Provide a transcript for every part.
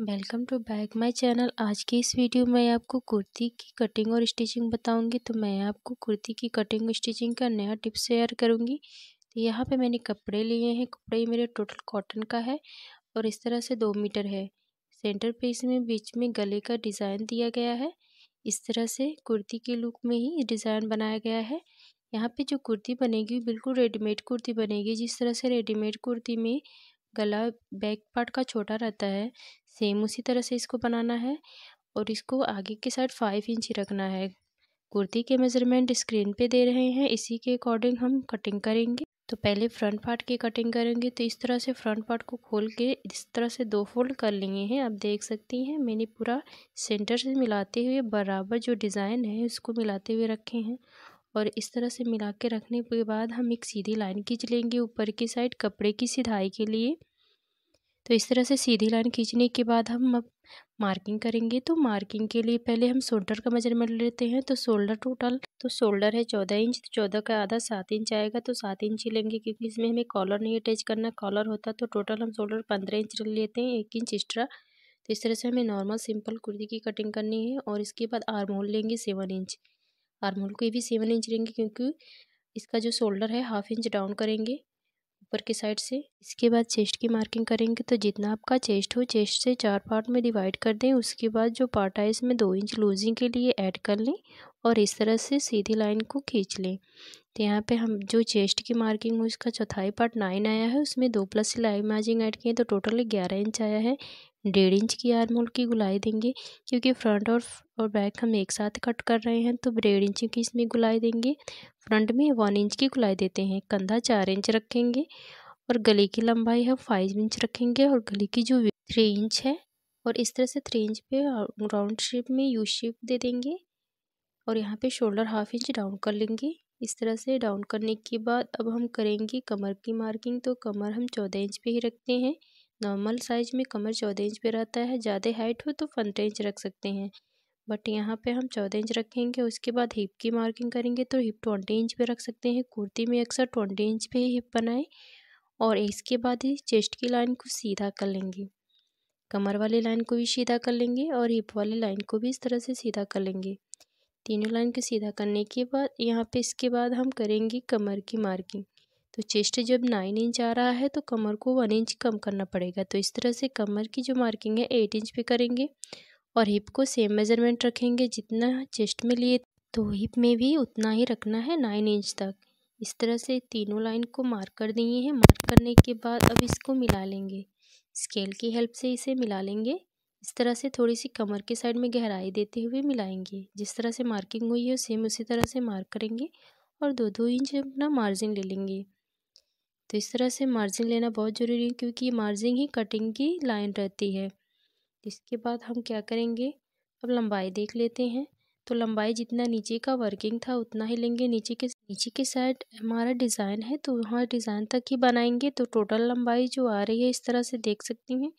welcome to back my channel आज की इस वीडियो में आपको कुर्ती की कटिंग और स्टिचिंग बताऊंगी तो मैं आपको कुर्ती की कटिंग और स्टिचिंग का नया टिप शेयर करूंगी तो यहाँ पे मैंने कपड़े लिए हैं कपड़े मेरे टोटल कॉटन का है और इस तरह से दो मीटर है सेंटर पे इसमें बीच में गले का डिज़ाइन दिया गया है इस तरह से कुर्ती के लुक में ही डिज़ाइन बनाया गया है यहाँ पर जो कुर्ती बनेगी बिल्कुल रेडीमेड कुर्ती बनेगी जिस तरह से रेडीमेड कुर्ती में गला बैक पार्ट का छोटा रहता है सेम उसी तरह से इसको बनाना है और इसको आगे के साइड फाइव इंच रखना है कुर्ती के मेज़रमेंट स्क्रीन पे दे रहे हैं इसी के अकॉर्डिंग हम कटिंग करेंगे तो पहले फ्रंट पार्ट की कटिंग करेंगे तो इस तरह से फ्रंट पार्ट को खोल के इस तरह से दो फोल्ड कर लिए हैं आप देख सकती हैं मैंने पूरा सेंटर से मिलाते हुए बराबर जो डिज़ाइन है उसको मिलाते हुए रखे हैं और इस तरह से मिला के रखने के बाद हम एक सीधी लाइन खींच लेंगे ऊपर की साइड कपड़े की सिधाई के लिए तो इस तरह से सीधी लाइन खींचने के बाद हम अब मार्किंग करेंगे तो मार्किंग के लिए पहले हम शोल्डर का मेजरमेंट लेते हैं तो शोल्डर टोटल तो शोल्डर है चौदह इंच तो चौदह का आधा सात इंच आएगा तो सात इंच ही लेंगे क्योंकि इसमें हमें कॉलर नहीं अटैच करना कॉलर होता तो टोटल हम शोल्डर पंद्रह इंच लेते हैं एक इंच एक्स्ट्रा तो इस तरह से हमें नॉर्मल सिंपल कुर्ती की कटिंग करनी है और इसके बाद आर्म होल लेंगे सेवन इंच आर्म होल को भी सेवन इंच लेंगे क्योंकि इसका जो शोल्डर है हाफ इंच डाउन करेंगे ऊपर की साइड से इसके बाद चेस्ट की मार्किंग करेंगे तो जितना आपका चेस्ट हो चेस्ट से चार पार्ट में डिवाइड कर दें उसके बाद जो पार्ट है इसमें दो इंच लूजिंग के लिए ऐड कर लें और इस तरह से सीधी लाइन को खींच लें तो यहाँ पे हम जो चेस्ट की मार्किंग हो इसका चौथाई पार्ट नाइन आया है उसमें दो प्लस सिलाई मार्जिंग ऐड किए तो टोटल ग्यारह इंच आया है डेढ़ इंच की आर मोल की गुलाई देंगे क्योंकि फ्रंट और और बैक हम एक साथ कट कर रहे हैं तो डेढ़ इंच की इसमें गुलाई देंगे फ्रंट में वन इंच की गुलाई देते हैं कंधा चार इंच रखेंगे और गले की लंबाई हम फाइव इंच रखेंगे और गले की जो थ्री इंच है और इस तरह से थ्री इंच पे राउंड शेप में यू शेप दे देंगे और यहाँ पे शोल्डर हाफ इंच डाउन कर लेंगे इस तरह से डाउन करने के बाद अब हम करेंगे कमर की मार्किंग तो कमर हम चौदह इंच पे ही रखते हैं नॉर्मल साइज में कमर चौदह इंच पे रहता है ज़्यादा हाइट हो तो पंद्रह इंच रख सकते हैं बट यहाँ पे हम चौदह इंच रखेंगे उसके बाद हिप की मार्किंग करेंगे तो हिप ट्वेंटी इंच पे रख सकते हैं कुर्ती में अक्सर ट्वेंटी इंच पे ही हिप बनाएं और इसके बाद ही चेस्ट की लाइन को सीधा कर लेंगे कमर वाली लाइन को भी सीधा कर लेंगे और हिप वाली लाइन को भी इस तरह से सीधा कर लेंगे तीनों लाइन को सीधा करने के बाद यहाँ पर इसके बाद हम करेंगे कमर की मार्किंग तो चेस्ट जब नाइन इंच आ रहा है तो कमर को वन इंच कम करना पड़ेगा तो इस तरह से कमर की जो मार्किंग है एट इंच पे करेंगे और हिप को सेम मेज़रमेंट रखेंगे जितना चेस्ट में लिए तो हिप में भी उतना ही रखना है नाइन इंच तक इस तरह से तीनों लाइन को मार्क कर दिए हैं मार्क करने के बाद अब इसको मिला लेंगे स्केल की हेल्प से इसे मिला लेंगे इस तरह से थोड़ी सी कमर के साइड में गहराई देते हुए मिलाएंगे जिस तरह से मार्किंग हुई है सेम उसी तरह से मार्क करेंगे और दो दो इंच अपना मार्जिन ले लेंगे तो इस तरह से मार्जिन लेना बहुत ज़रूरी है क्योंकि मार्जिन ही कटिंग की लाइन रहती है इसके बाद हम क्या करेंगे अब लंबाई देख लेते हैं तो लंबाई जितना नीचे का वर्किंग था उतना ही लेंगे नीचे के नीचे के साइड हमारा डिज़ाइन है तो वहाँ डिज़ाइन तक ही बनाएंगे तो टोटल लंबाई जो आ रही है इस तरह से देख सकती हैं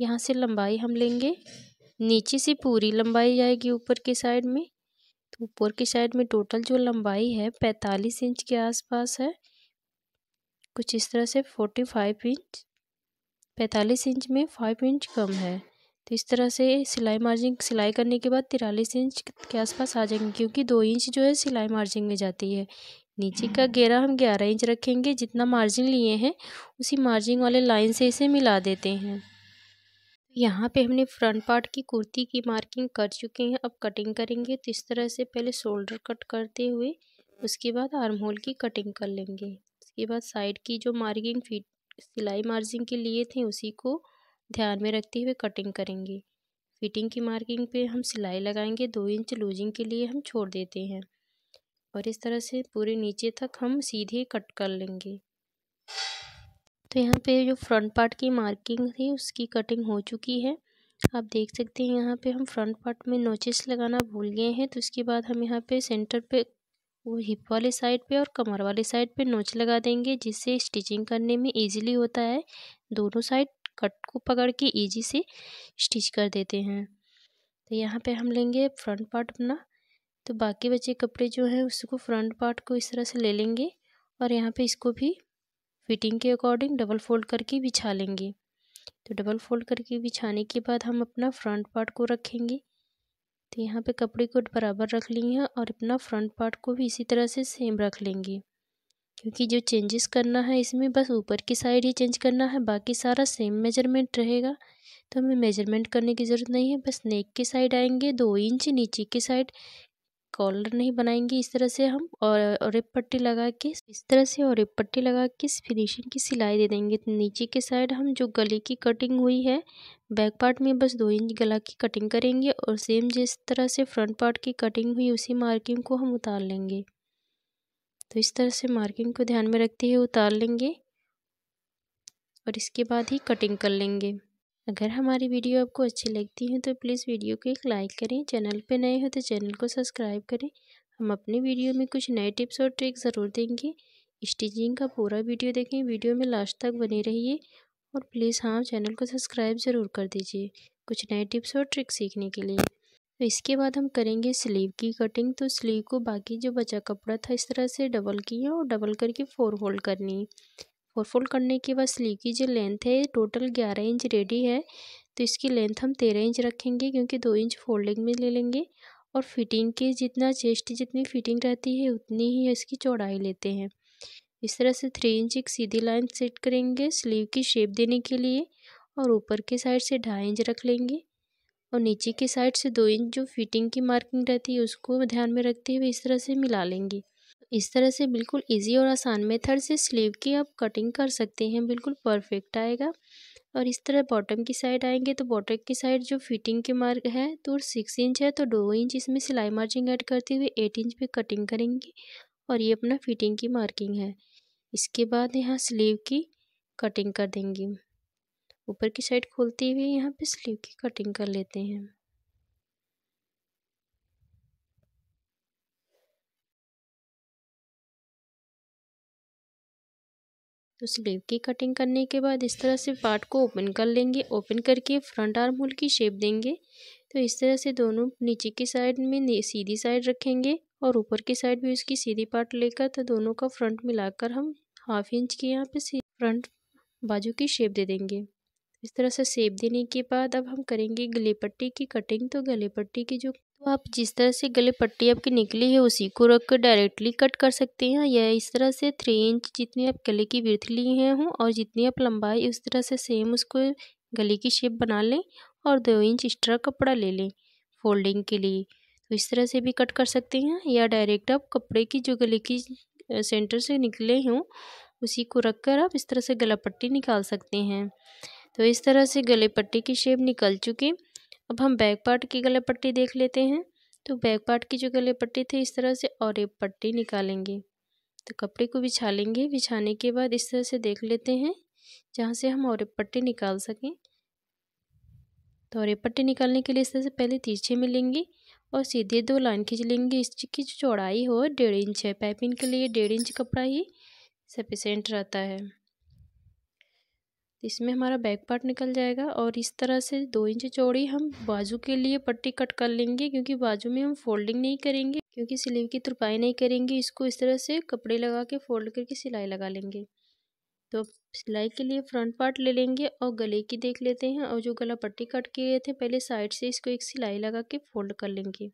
यहाँ से लंबाई हम लेंगे नीचे से पूरी लंबाई जाएगी ऊपर के साइड में तो ऊपर के साइड में टोटल जो लंबाई है पैंतालीस इंच के आसपास है कुछ इस तरह से फोर्टी फाइव इंच पैंतालीस इंच में फाइव इंच कम है तो इस तरह से सिलाई मार्जिन सिलाई करने के बाद तिरालीस इंच के आसपास आ जाएंगे क्योंकि दो इंच जो है सिलाई मार्जिन में जाती है नीचे का गेरा हम ग्यारह इंच रखेंगे जितना मार्जिन लिए हैं उसी मार्जिन वाले लाइन से इसे मिला देते हैं यहाँ पे हमने फ्रंट पार्ट की कुर्ती की मार्किंग कर चुके हैं अब कटिंग करेंगे तो इस तरह से पहले शोल्डर कट करते हुए उसके बाद आर्म होल की कटिंग कर लेंगे इसके बाद साइड की जो मार्किंग फिट सिलाई मार्जिंग के लिए थी उसी को ध्यान में रखते हुए कटिंग करेंगे फिटिंग की मार्किंग पे हम सिलाई लगाएंगे दो इंच लूजिंग के लिए हम छोड़ देते हैं और इस तरह से पूरे नीचे तक हम सीधे कट कर लेंगे तो यहाँ पे जो फ्रंट पार्ट की मार्किंग थी उसकी कटिंग हो चुकी है आप देख सकते हैं यहाँ पे हम फ्रंट पार्ट में नोचेस लगाना भूल गए हैं तो उसके बाद हम यहाँ पे सेंटर पे वो हिप वाली साइड पे और कमर वाली साइड पे नोच लगा देंगे जिससे स्टिचिंग करने में इजीली होता है दोनों साइड कट को पकड़ के इजी से स्टिच कर देते हैं तो यहाँ पे हम लेंगे फ्रंट पार्ट अपना तो बाकी बचे कपड़े जो हैं उसको फ्रंट पार्ट को इस तरह से ले लेंगे और यहाँ पे इसको भी फिटिंग के अकॉर्डिंग डबल फोल्ड करके बिछा लेंगे तो डबल फोल्ड करके बिछाने के बाद हम अपना फ्रंट पार्ट को रखेंगे तो यहाँ पे कपड़े को बराबर रख ली हैं और अपना फ्रंट पार्ट को भी इसी तरह से सेम रख लेंगे क्योंकि जो चेंजेस करना है इसमें बस ऊपर की साइड ही चेंज करना है बाकी सारा सेम मेजरमेंट रहेगा तो हमें मेजरमेंट करने की ज़रूरत नहीं है बस नेक की साइड आएंगे दो इंच नीचे की साइड कॉलर नहीं बनाएंगे इस तरह से हम और रेप पट्टी लगा के इस तरह से और रेप पट्टी लगा के फिनिशिंग की सिलाई दे देंगे तो नीचे के साइड हम जो गले की कटिंग हुई है बैक पार्ट में बस दो इंच गला की कटिंग करेंगे और सेम जिस तरह से फ्रंट पार्ट की कटिंग हुई उसी मार्किंग को हम उतार लेंगे तो इस तरह से मार्किंग को ध्यान में रखते हुए उतार लेंगे और इसके बाद ही कटिंग कर लेंगे अगर हमारी वीडियो आपको अच्छी लगती है तो प्लीज़ वीडियो को एक लाइक करें चैनल पर नए हो तो चैनल को सब्सक्राइब करें हम अपने वीडियो में कुछ नए टिप्स और ट्रिक ज़रूर देंगे स्टिचिंग का पूरा वीडियो देखें वीडियो में लास्ट तक बने रहिए और प्लीज़ हाँ चैनल को सब्सक्राइब ज़रूर कर दीजिए कुछ नए टिप्स और ट्रिक सीखने के लिए तो इसके बाद हम करेंगे स्लीव की कटिंग तो स्लीव को बाकी जो बचा कपड़ा था इस तरह से डबल किया और डबल करके फोर फोल्ड करनी फोर फोल्ड करने के बाद स्लीव की जो लेंथ है टोटल ग्यारह इंच रेडी है तो इसकी लेंथ हम तेरह इंच रखेंगे क्योंकि दो इंच फोल्डिंग में ले लेंगे और फिटिंग के जितना चेस्ट जितनी फिटिंग रहती है उतनी ही इसकी चौड़ाई लेते हैं इस तरह से थ्री इंच एक सीधी लाइन सेट करेंगे स्लीव की शेप देने के लिए और ऊपर के साइड से ढाई इंच रख लेंगे और नीचे के साइड से दो इंच जो फिटिंग की मार्किंग रहती है उसको ध्यान में रखते हुए इस तरह से मिला लेंगे इस तरह से बिल्कुल इजी और आसान मेथड से स्लीव की आप कटिंग कर सकते हैं बिल्कुल परफेक्ट आएगा और इस तरह बॉटम की साइड आएंगे तो बॉटम की साइड जो फिटिंग के मार्क है तो सिक्स इंच है तो दो इंच इसमें सिलाई मार्जिन ऐड करते हुए एट इंच पे कटिंग करेंगे और ये अपना फिटिंग की मार्किंग है इसके बाद यहाँ स्लीव की कटिंग कर देंगे ऊपर की साइड खोलते हुए यहाँ पे स्लीव की कटिंग कर लेते हैं तो स्लीव की कटिंग करने के बाद इस तरह से पार्ट को ओपन कर लेंगे ओपन करके फ्रंट आर्म होल की शेप देंगे तो इस तरह से दोनों नीचे की साइड में सीधी साइड रखेंगे और ऊपर की साइड भी उसकी सीधी पार्ट लेकर तो दोनों का फ्रंट मिलाकर हम हाफ इंच के यहाँ पे फ्रंट बाजू की शेप दे देंगे इस तरह से शेप देने के बाद अब हम करेंगे गले पट्टी की कटिंग तो गले पट्टी की जो तो आप जिस तरह से गले पट्टी आपकी निकली है उसी को रख कर डायरेक्टली कट कर सकते हैं या इस तरह से थ्री इंच जितनी आप गले की विर्थ ली हैं हो और जितनी आप लंबाई उस तरह से सेम उसको गले की शेप बना लें और दो इंच एक्स्ट्रा कपड़ा ले लें फोल्डिंग के लिए तो इस तरह से भी कट कर सकते हैं या डायरेक्ट आप कपड़े की जो गले की सेंटर से निकले हों उसी को रख कर आप इस तरह से गला पट्टी निकाल सकते हैं तो इस तरह से गले पट्टी की शेप निकल चुकी अब हम बैक पार्ट की गले पट्टी देख लेते हैं तो बैक पार्ट की जो गले पट्टी थी इस तरह से और एक पट्टी निकालेंगे तो कपड़े को बिछा लेंगे बिछाने के बाद इस तरह से देख लेते हैं जहाँ से हम और एक पट्टी निकाल सकें तो और ये पट्टी निकालने के लिए इस तरह से पहले तीछे में लेंगे और सीधे दो लाइन खींच लेंगे इसकी जो चौड़ाई हो डेढ़ इंच है पाइपिंग के लिए डेढ़ इंच कपड़ा ही सफिशेंट रहता है इसमें हमारा बैक पार्ट निकल जाएगा और इस तरह से दो इंच चौड़ी हम बाजू के लिए पट्टी कट कर लेंगे क्योंकि बाजू में हम फोल्डिंग नहीं करेंगे क्योंकि सिलीव की तुरपाई नहीं करेंगे इसको इस तरह से कपड़े लगा के फोल्ड करके सिलाई लगा लेंगे तो सिलाई के लिए फ्रंट पार्ट ले लेंगे और गले की देख लेते हैं और जो गला पट्टी कट किए थे पहले साइड से इसको एक सिलाई लगा के फोल्ड कर लेंगे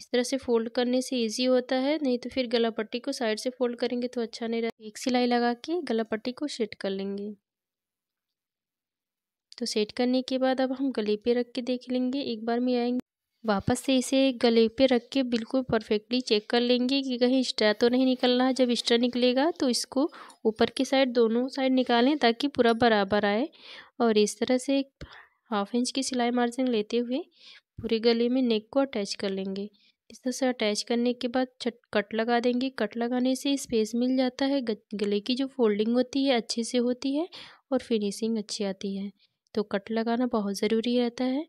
इस तरह से फोल्ड करने से इजी होता है नहीं तो फिर गला पट्टी को साइड से फोल्ड करेंगे तो अच्छा नहीं रहता एक सिलाई लगा के गला पट्टी को सेट कर लेंगे तो सेट करने के बाद अब हम गले पे रख के देख लेंगे एक बार में आएंगे वापस से इसे गले पे रख के बिल्कुल परफेक्टली चेक कर लेंगे कि कहीं स्ट्रा तो नहीं निकल रहा जब स्ट्रा निकलेगा तो इसको ऊपर की साइड दोनों साइड निकालें ताकि पूरा बराबर आए और इस तरह से हाफ इंच की सिलाई मार्जिन लेते हुए पूरे गले में नेक को अटैच कर लेंगे इस तरह से अटैच करने के बाद कट लगा देंगे कट लगाने से स्पेस मिल जाता है गले की जो फोल्डिंग होती है अच्छे से होती है और फिनिशिंग अच्छी आती है तो कट लगाना बहुत ज़रूरी रहता है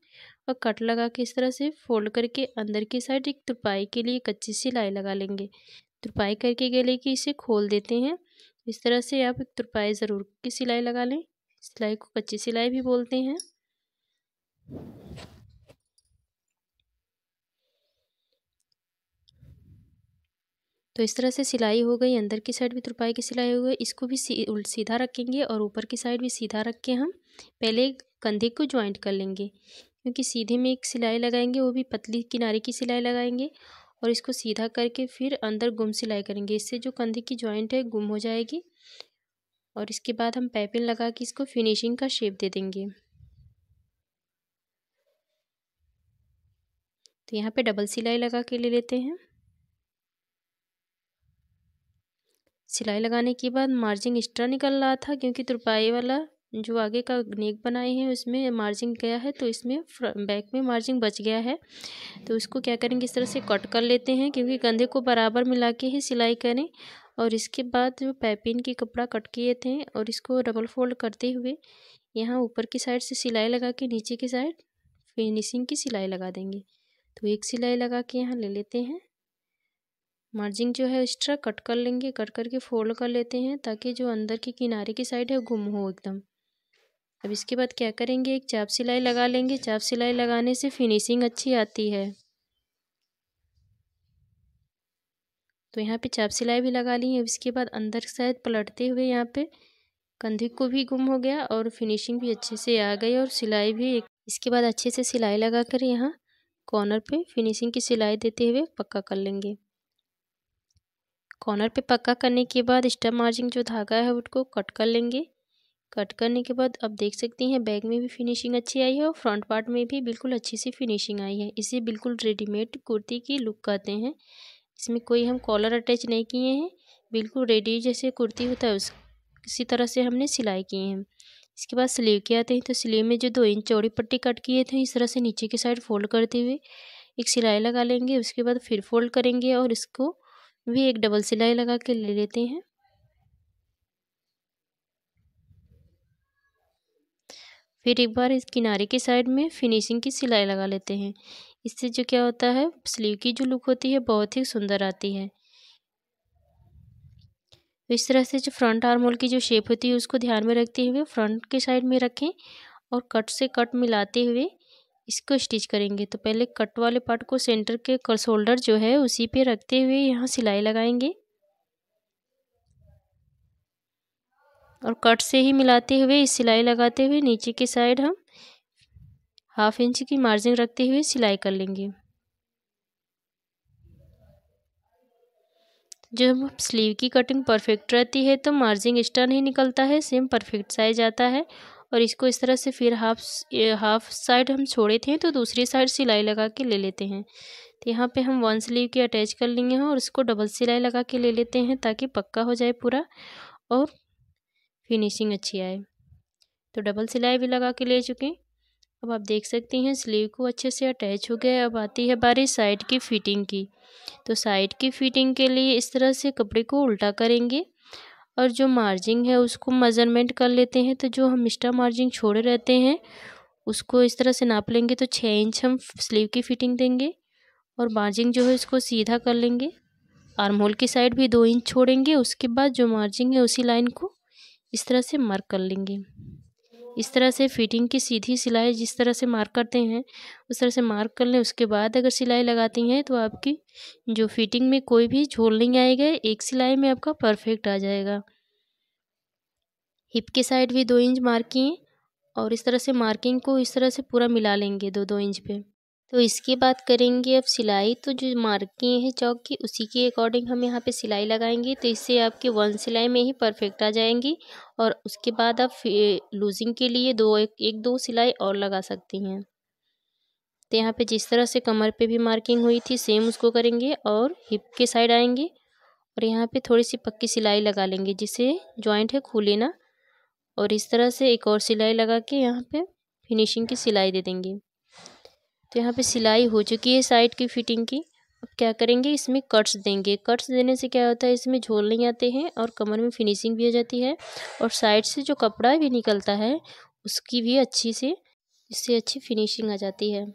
और कट लगा के इस तरह से फोल्ड करके अंदर की साइड एक तुरपाई के लिए कच्ची सिलाई लगा लेंगे तुरपाई करके गले की इसे खोल देते हैं इस तरह से आप एक तुरपाई ज़रूर की सिलाई लगा लें सिलाई को कच्ची सिलाई भी बोलते हैं तो इस तरह से सिलाई हो गई अंदर की साइड भी तुरपाई की सिलाई हो गई इसको भी सीधा रखेंगे और ऊपर की साइड भी सीधा रख के हम पहले कंधे को ज्वाइंट कर लेंगे क्योंकि सीधे में एक सिलाई लगाएंगे वो भी पतली किनारे की सिलाई लगाएंगे और इसको सीधा करके फिर अंदर गुम सिलाई करेंगे इससे जो कंधे की जॉइंट है गुम हो जाएगी और इसके बाद हम पैपिन लगा के इसको फिनिशिंग का शेप दे देंगे तो यहाँ पे डबल सिलाई लगा के ले लेते हैं सिलाई लगाने के बाद मार्जिन एक्स्ट्रा निकल रहा था क्योंकि तुरपाई वाला जो आगे का नेक बनाए हैं उसमें मार्जिन गया है तो इसमें बैक में मार्जिन बच गया है तो उसको क्या करेंगे इस तरह से कट कर लेते हैं क्योंकि कंधे को बराबर मिला के ही सिलाई करें और इसके बाद जो पैपिन की कपड़ा कट किए थे और इसको डबल फोल्ड करते हुए यहाँ ऊपर की साइड से सिलाई लगा के नीचे की साइड फिनिशिंग की सिलाई लगा देंगे तो एक सिलाई लगा के यहाँ ले लेते हैं मार्जिन जो है एक्स्ट्रा कट कर लेंगे कट करके फोल्ड कर लेते हैं ताकि जो अंदर की किनारे की साइड है गुम हो एकदम अब इसके बाद क्या करेंगे एक चाप सिलाई लगा लेंगे चाप सिलाई लगाने से फिनिशिंग अच्छी आती है तो यहाँ पे चाप सिलाई भी लगा ली है अब इसके बाद अंदर शायद पलटते हुए यहाँ पे कंधे को भी गुम हो गया और फिनिशिंग भी अच्छे से आ गई और सिलाई भी एक इसके बाद अच्छे से सिलाई लगा कर यहाँ कॉर्नर पे फिनिशिंग की सिलाई देते हुए पक्का कर लेंगे कॉर्नर पे पक्का करने के बाद स्टम मार्जिंग जो धागा है उसको कट कर लेंगे कट करने के बाद आप देख सकती हैं बैक में भी फिनिशिंग अच्छी आई है और फ्रंट पार्ट में भी बिल्कुल अच्छी सी फिनिशिंग आई है इसे बिल्कुल रेडीमेड कुर्ती की लुक कहते हैं इसमें कोई हम कॉलर अटैच नहीं किए हैं बिल्कुल रेडी जैसे कुर्ती होता है उस इसी तरह से हमने सिलाई किए हैं इसके बाद स्लीव के आते हैं तो स्लीव में जो दो इंच चौड़ी पट्टी कट किए थे इस तरह से नीचे की साइड फोल्ड करते हुए एक सिलाई लगा लेंगे उसके बाद फिर फोल्ड करेंगे और इसको भी एक डबल सिलाई लगा के ले लेते हैं फिर एक बार इस किनारे के साइड में फिनिशिंग की सिलाई लगा लेते हैं इससे जो क्या होता है स्लीव की जो लुक होती है बहुत ही सुंदर आती है तो इस तरह से जो फ्रंट आर्मोल की जो शेप होती है उसको ध्यान में रखते हुए फ्रंट के साइड में रखें और कट से कट मिलाते हुए इसको स्टिच करेंगे तो पहले कट वाले पार्ट को सेंटर के शोल्डर जो है उसी पे रखते हुए यहाँ सिलाई लगाएंगे और कट से ही मिलाते हुए इस सिलाई लगाते हुए नीचे की साइड हम हाफ इंच की मार्जिन रखते हुए सिलाई कर लेंगे जब स्लीव की कटिंग परफेक्ट रहती है तो मार्जिन एक्स्ट्रा नहीं निकलता है सेम परफेक्ट साइज आता है और इसको इस तरह से फिर हाफ हाफ साइड हम छोड़े थे तो दूसरी साइड सिलाई लगा के ले लेते हैं तो यहाँ पे हम वन स्लीव की अटैच कर लेंगे और इसको डबल सिलाई लगा के ले लेते हैं ताकि पक्का हो जाए पूरा और फिनिशिंग अच्छी आए तो डबल सिलाई भी लगा के ले चुके अब आप देख सकते हैं स्लीव को अच्छे से अटैच हो गया है अब आती है बारी साइड की फिटिंग की तो साइड की फिटिंग के लिए इस तरह से कपड़े को उल्टा करेंगे और जो मार्जिंग है उसको मेज़रमेंट कर लेते हैं तो जो हम एक्स्ट्रा मार्जिंग छोड़े रहते हैं उसको इस तरह से नाप लेंगे तो छः इंच हम स्लीव की फिटिंग देंगे और मार्जिंग जो है इसको सीधा कर लेंगे आर्म होल की साइड भी दो इंच छोड़ेंगे उसके बाद जो मार्जिंग है उसी लाइन को इस तरह से मार्क कर लेंगे इस तरह से फिटिंग की सीधी सिलाई जिस तरह से मार्क करते हैं उस तरह से मार्क कर लें उसके बाद अगर सिलाई लगाती हैं तो आपकी जो फिटिंग में कोई भी झोल नहीं आएगा एक सिलाई में आपका परफेक्ट आ जाएगा हिप के साइड भी दो इंच मार्क किए और इस तरह से मार्किंग को इस तरह से पूरा मिला लेंगे दो दो इंच पे तो इसकी बात करेंगे अब सिलाई तो जो मार्किंग है चौक की उसी के अकॉर्डिंग हम यहाँ पे सिलाई लगाएंगे तो इससे आपके वन सिलाई में ही परफेक्ट आ जाएंगी और उसके बाद आप लूजिंग के लिए दो एक, एक दो सिलाई और लगा सकती हैं तो यहाँ पे जिस तरह से कमर पे भी मार्किंग हुई थी सेम उसको करेंगे और हिप के साइड आएंगे और यहाँ पे थोड़ी सी पक्की सिलाई लगा लेंगे जिससे जॉइंट है खुले ना और इस तरह से एक और सिलाई लगा के यहाँ पे फिनिशिंग की सिलाई दे देंगे तो यहाँ पे सिलाई हो चुकी है साइड की फिटिंग की अब क्या करेंगे इसमें कट्स देंगे कट्स देने से क्या होता है इसमें झोल नहीं आते हैं और कमर में फिनिशिंग भी आ जाती है और साइड से जो कपड़ा भी निकलता है उसकी भी अच्छी से इससे अच्छी फिनिशिंग आ जाती है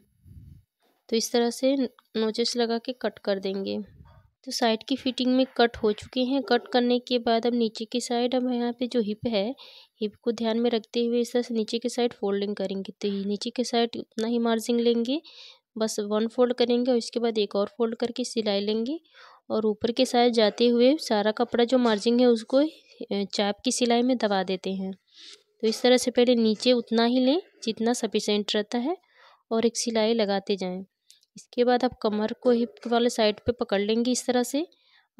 तो इस तरह से नोचेस लगा के कट कर देंगे तो साइड की फिटिंग में कट हो चुके हैं कट करने के बाद अब नीचे की साइड अब यहाँ पे जो हिप है हिप को ध्यान में रखते हुए इस तरह से नीचे की साइड फोल्डिंग करेंगे तो नीचे की साइड उतना ही मार्जिन लेंगे बस वन फोल्ड करेंगे और इसके बाद एक और फोल्ड करके सिलाई लेंगे और ऊपर के साइड जाते हुए सारा कपड़ा जो मार्जिन है उसको चाप की सिलाई में दबा देते हैं तो इस तरह से पहले नीचे उतना ही लें जितना सफिशेंट रहता है और एक सिलाई लगाते जाएँ इसके बाद आप कमर को हिप वाले साइड पे पकड़ लेंगे इस तरह से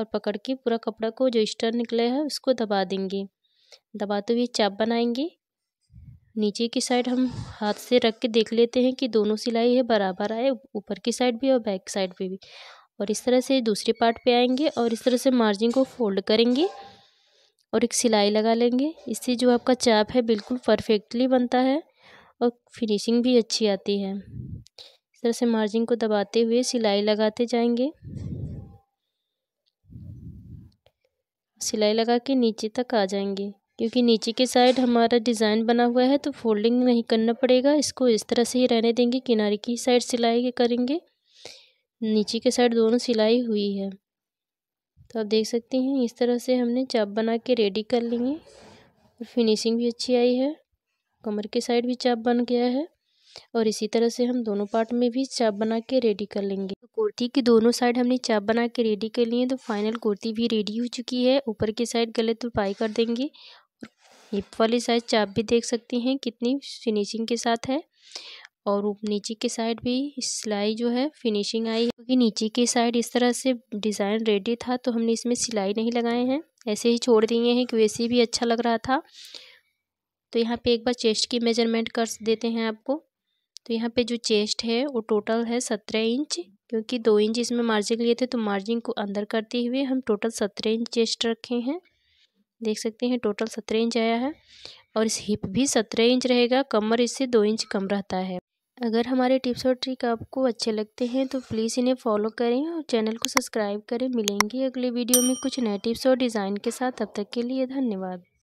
और पकड़ के पूरा कपड़ा को जो स्टर निकला है उसको दबा देंगे दबाते हुए चाप बनाएंगे नीचे की साइड हम हाथ से रख के देख लेते हैं कि दोनों सिलाई है बराबर आए ऊपर की साइड भी और बैक साइड पर भी और इस तरह से दूसरे पार्ट पे आएंगे और इस तरह से मार्जिन को फोल्ड करेंगे और एक सिलाई लगा लेंगे इससे जो आपका चाप है बिल्कुल परफेक्टली बनता है और फिनिशिंग भी अच्छी आती है तरह से मार्जिन को दबाते हुए सिलाई लगाते जाएंगे सिलाई लगा के नीचे तक आ जाएंगे क्योंकि नीचे के साइड हमारा डिज़ाइन बना हुआ है तो फोल्डिंग नहीं करना पड़ेगा इसको इस तरह से ही रहने देंगे किनारे की साइड सिलाई करेंगे नीचे के साइड दोनों सिलाई हुई है तो आप देख सकते हैं इस तरह से हमने चाप बना के रेडी कर लेंगे और फिनिशिंग भी अच्छी आई है कमर के साइड भी चाप बन गया है और इसी तरह से हम दोनों पार्ट में भी चाप बना के रेडी कर लेंगे तो कुर्ती की दोनों साइड हमने चाप बना के रेडी कर लिए तो फाइनल कुर्ती भी रेडी हो चुकी है ऊपर की साइड गले तो पाई कर देंगे और हिप वाली साइड चाप भी देख सकती हैं कितनी फिनिशिंग के साथ है और नीचे के साइड भी सिलाई जो है फिनिशिंग आई है क्योंकि नीचे की साइड इस तरह से डिज़ाइन रेडी था तो हमने इसमें सिलाई नहीं लगाए हैं ऐसे ही छोड़ दिए हैं कि वैसे भी अच्छा लग रहा था तो यहाँ पे एक बार चेस्ट की मेजरमेंट कर देते हैं आपको तो यहाँ पे जो चेस्ट है वो टोटल है सत्रह इंच क्योंकि दो इंच इसमें मार्जिन लिए थे तो मार्जिन को अंदर करते हुए हम टोटल सत्रह इंच चेस्ट रखे हैं देख सकते हैं टोटल सत्रह इंच आया है और इस हिप भी सत्रह इंच रहेगा कमर इससे दो इंच कम रहता है अगर हमारे टिप्स और ट्रिक आपको अच्छे लगते हैं तो प्लीज़ इन्हें फॉलो करें और चैनल को सब्सक्राइब करें मिलेंगे अगले वीडियो में कुछ नए टिप्स और डिज़ाइन के साथ अब तक के लिए धन्यवाद